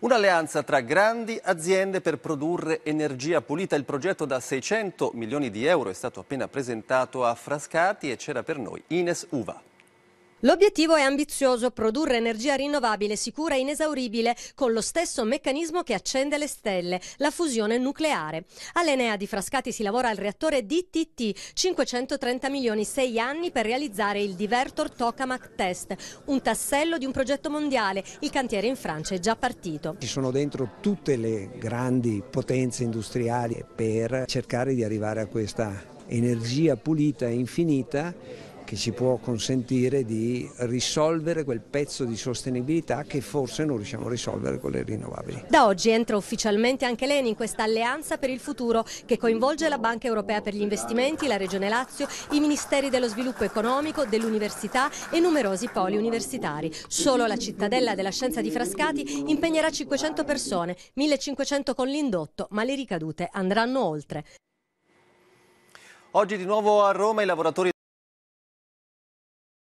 Un'alleanza tra grandi aziende per produrre energia pulita. Il progetto da 600 milioni di euro è stato appena presentato a Frascati e c'era per noi Ines Uva. L'obiettivo è ambizioso, produrre energia rinnovabile sicura e inesauribile con lo stesso meccanismo che accende le stelle, la fusione nucleare. All'Enea di Frascati si lavora al reattore DTT, 530 milioni 6 anni per realizzare il Divertor Tokamak Test, un tassello di un progetto mondiale. Il cantiere in Francia è già partito. Ci sono dentro tutte le grandi potenze industriali per cercare di arrivare a questa energia pulita e infinita che ci può consentire di risolvere quel pezzo di sostenibilità che forse non riusciamo a risolvere con le rinnovabili. Da oggi entra ufficialmente anche l'ENI in questa alleanza per il futuro che coinvolge la Banca Europea per gli investimenti, la Regione Lazio, i Ministeri dello Sviluppo Economico, dell'Università e numerosi poli universitari. Solo la cittadella della scienza di Frascati impegnerà 500 persone, 1500 con l'indotto, ma le ricadute andranno oltre. Oggi di nuovo a Roma i lavoratori